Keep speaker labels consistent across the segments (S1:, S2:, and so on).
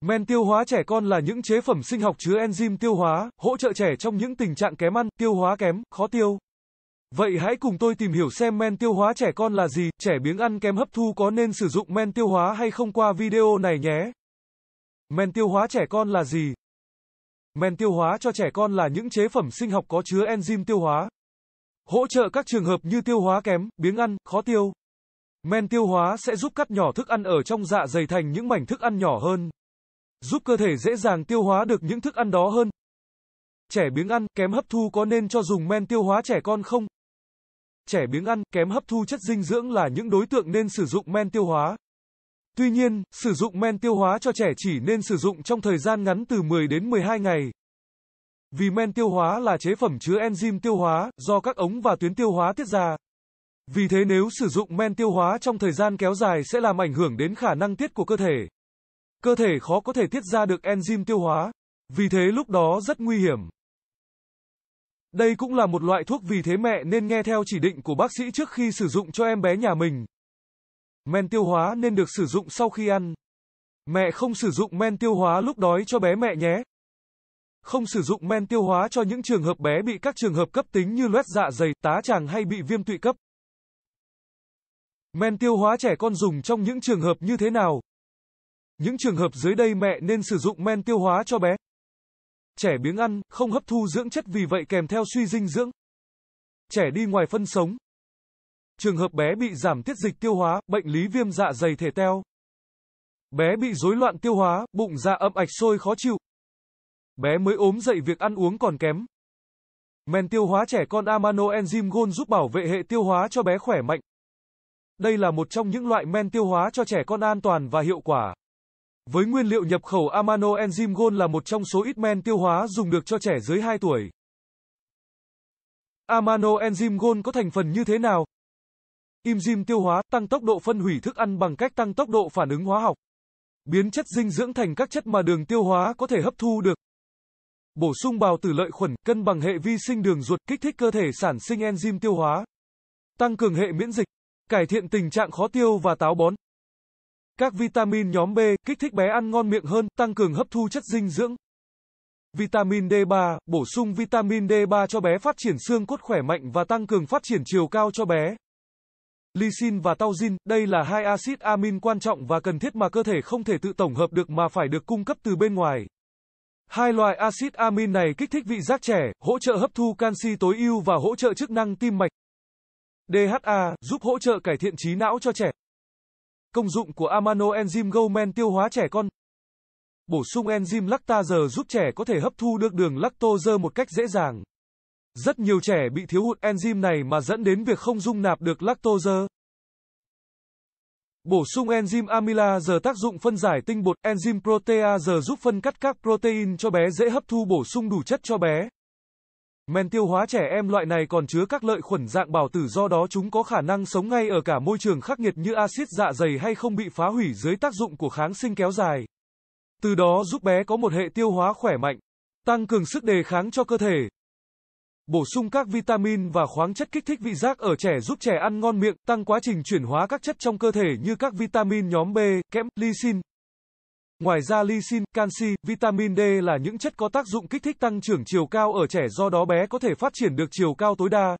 S1: Men tiêu hóa trẻ con là những chế phẩm sinh học chứa enzyme tiêu hóa, hỗ trợ trẻ trong những tình trạng kém ăn, tiêu hóa kém, khó tiêu. Vậy hãy cùng tôi tìm hiểu xem men tiêu hóa trẻ con là gì, trẻ biếng ăn kém hấp thu có nên sử dụng men tiêu hóa hay không qua video này nhé. Men tiêu hóa trẻ con là gì? Men tiêu hóa cho trẻ con là những chế phẩm sinh học có chứa enzyme tiêu hóa, Hỗ trợ các trường hợp như tiêu hóa kém, biếng ăn, khó tiêu. Men tiêu hóa sẽ giúp cắt nhỏ thức ăn ở trong dạ dày thành những mảnh thức ăn nhỏ hơn, giúp cơ thể dễ dàng tiêu hóa được những thức ăn đó hơn. Trẻ biếng ăn, kém hấp thu có nên cho dùng men tiêu hóa trẻ con không? Trẻ biếng ăn, kém hấp thu chất dinh dưỡng là những đối tượng nên sử dụng men tiêu hóa. Tuy nhiên, sử dụng men tiêu hóa cho trẻ chỉ nên sử dụng trong thời gian ngắn từ 10 đến 12 ngày. Vì men tiêu hóa là chế phẩm chứa enzyme tiêu hóa, do các ống và tuyến tiêu hóa tiết ra. Vì thế nếu sử dụng men tiêu hóa trong thời gian kéo dài sẽ làm ảnh hưởng đến khả năng tiết của cơ thể. Cơ thể khó có thể tiết ra được enzyme tiêu hóa, vì thế lúc đó rất nguy hiểm. Đây cũng là một loại thuốc vì thế mẹ nên nghe theo chỉ định của bác sĩ trước khi sử dụng cho em bé nhà mình. Men tiêu hóa nên được sử dụng sau khi ăn. Mẹ không sử dụng men tiêu hóa lúc đói cho bé mẹ nhé. Không sử dụng men tiêu hóa cho những trường hợp bé bị các trường hợp cấp tính như loét dạ dày, tá tràng hay bị viêm tụy cấp. Men tiêu hóa trẻ con dùng trong những trường hợp như thế nào? Những trường hợp dưới đây mẹ nên sử dụng men tiêu hóa cho bé. Trẻ biếng ăn, không hấp thu dưỡng chất vì vậy kèm theo suy dinh dưỡng. Trẻ đi ngoài phân sống. Trường hợp bé bị giảm tiết dịch tiêu hóa, bệnh lý viêm dạ dày thể teo. Bé bị rối loạn tiêu hóa, bụng dạ ẩm ạch sôi khó chịu, Bé mới ốm dậy việc ăn uống còn kém. Men tiêu hóa trẻ con Amano Enzyme Gold giúp bảo vệ hệ tiêu hóa cho bé khỏe mạnh. Đây là một trong những loại men tiêu hóa cho trẻ con an toàn và hiệu quả. Với nguyên liệu nhập khẩu Amano Enzyme Gold là một trong số ít men tiêu hóa dùng được cho trẻ dưới 2 tuổi. Amano Enzyme Gold có thành phần như thế nào? Enzyme tiêu hóa tăng tốc độ phân hủy thức ăn bằng cách tăng tốc độ phản ứng hóa học. Biến chất dinh dưỡng thành các chất mà đường tiêu hóa có thể hấp thu được bổ sung bào tử lợi khuẩn, cân bằng hệ vi sinh đường ruột, kích thích cơ thể sản sinh enzyme tiêu hóa, tăng cường hệ miễn dịch, cải thiện tình trạng khó tiêu và táo bón. Các vitamin nhóm B kích thích bé ăn ngon miệng hơn, tăng cường hấp thu chất dinh dưỡng. Vitamin D3 bổ sung vitamin D3 cho bé phát triển xương cốt khỏe mạnh và tăng cường phát triển chiều cao cho bé. Lysine và taurin, đây là hai axit amin quan trọng và cần thiết mà cơ thể không thể tự tổng hợp được mà phải được cung cấp từ bên ngoài. Hai loại axit amin này kích thích vị giác trẻ, hỗ trợ hấp thu canxi tối ưu và hỗ trợ chức năng tim mạch. DHA giúp hỗ trợ cải thiện trí não cho trẻ. Công dụng của amano enzyme Goldman tiêu hóa trẻ con. Bổ sung enzyme lactase giúp trẻ có thể hấp thu được đường lactose một cách dễ dàng. Rất nhiều trẻ bị thiếu hụt enzyme này mà dẫn đến việc không dung nạp được lactose. Bổ sung enzyme amylase tác dụng phân giải tinh bột, enzyme protease giúp phân cắt các protein cho bé dễ hấp thu bổ sung đủ chất cho bé. Men tiêu hóa trẻ em loại này còn chứa các lợi khuẩn dạng bào tử do đó chúng có khả năng sống ngay ở cả môi trường khắc nghiệt như axit dạ dày hay không bị phá hủy dưới tác dụng của kháng sinh kéo dài. Từ đó giúp bé có một hệ tiêu hóa khỏe mạnh, tăng cường sức đề kháng cho cơ thể. Bổ sung các vitamin và khoáng chất kích thích vị giác ở trẻ giúp trẻ ăn ngon miệng, tăng quá trình chuyển hóa các chất trong cơ thể như các vitamin nhóm B, kẽm, lysin. Ngoài ra lysin, canxi, vitamin D là những chất có tác dụng kích thích tăng trưởng chiều cao ở trẻ do đó bé có thể phát triển được chiều cao tối đa.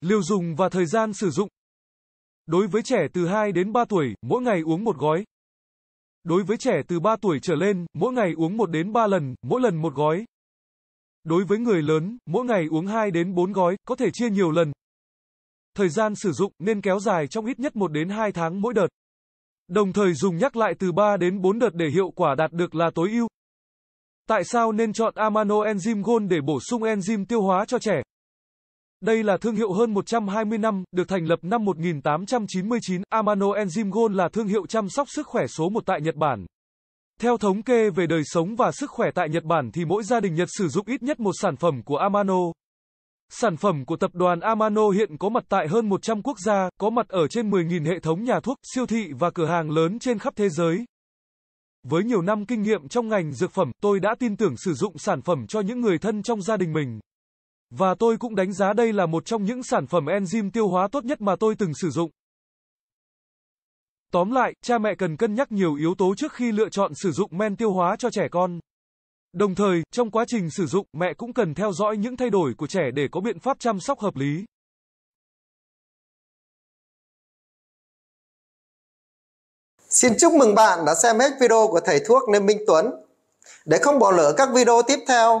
S1: Liều dùng và thời gian sử dụng. Đối với trẻ từ 2 đến 3 tuổi, mỗi ngày uống một gói. Đối với trẻ từ 3 tuổi trở lên, mỗi ngày uống 1 đến 3 lần, mỗi lần một gói. Đối với người lớn, mỗi ngày uống 2 đến 4 gói, có thể chia nhiều lần. Thời gian sử dụng nên kéo dài trong ít nhất 1 đến 2 tháng mỗi đợt. Đồng thời dùng nhắc lại từ 3 đến 4 đợt để hiệu quả đạt được là tối ưu. Tại sao nên chọn Amano Enzyme Gold để bổ sung enzyme tiêu hóa cho trẻ? Đây là thương hiệu hơn 120 năm, được thành lập năm 1899. Amano Enzyme Gold là thương hiệu chăm sóc sức khỏe số 1 tại Nhật Bản, theo thống kê về đời sống và sức khỏe tại Nhật Bản thì mỗi gia đình Nhật sử dụng ít nhất một sản phẩm của Amano. Sản phẩm của tập đoàn Amano hiện có mặt tại hơn 100 quốc gia, có mặt ở trên 10.000 hệ thống nhà thuốc, siêu thị và cửa hàng lớn trên khắp thế giới. Với nhiều năm kinh nghiệm trong ngành dược phẩm, tôi đã tin tưởng sử dụng sản phẩm cho những người thân trong gia đình mình. Và tôi cũng đánh giá đây là một trong những sản phẩm enzyme tiêu hóa tốt nhất mà tôi từng sử dụng. Tóm lại, cha mẹ cần cân nhắc nhiều yếu tố trước khi lựa chọn sử dụng men tiêu hóa cho trẻ con. Đồng thời, trong quá trình sử dụng, mẹ cũng cần theo dõi những thay đổi của trẻ để có biện pháp chăm sóc hợp lý. Xin chúc mừng bạn đã xem hết video của thầy thuốc Lê Minh Tuấn. Để không bỏ lỡ các video tiếp theo,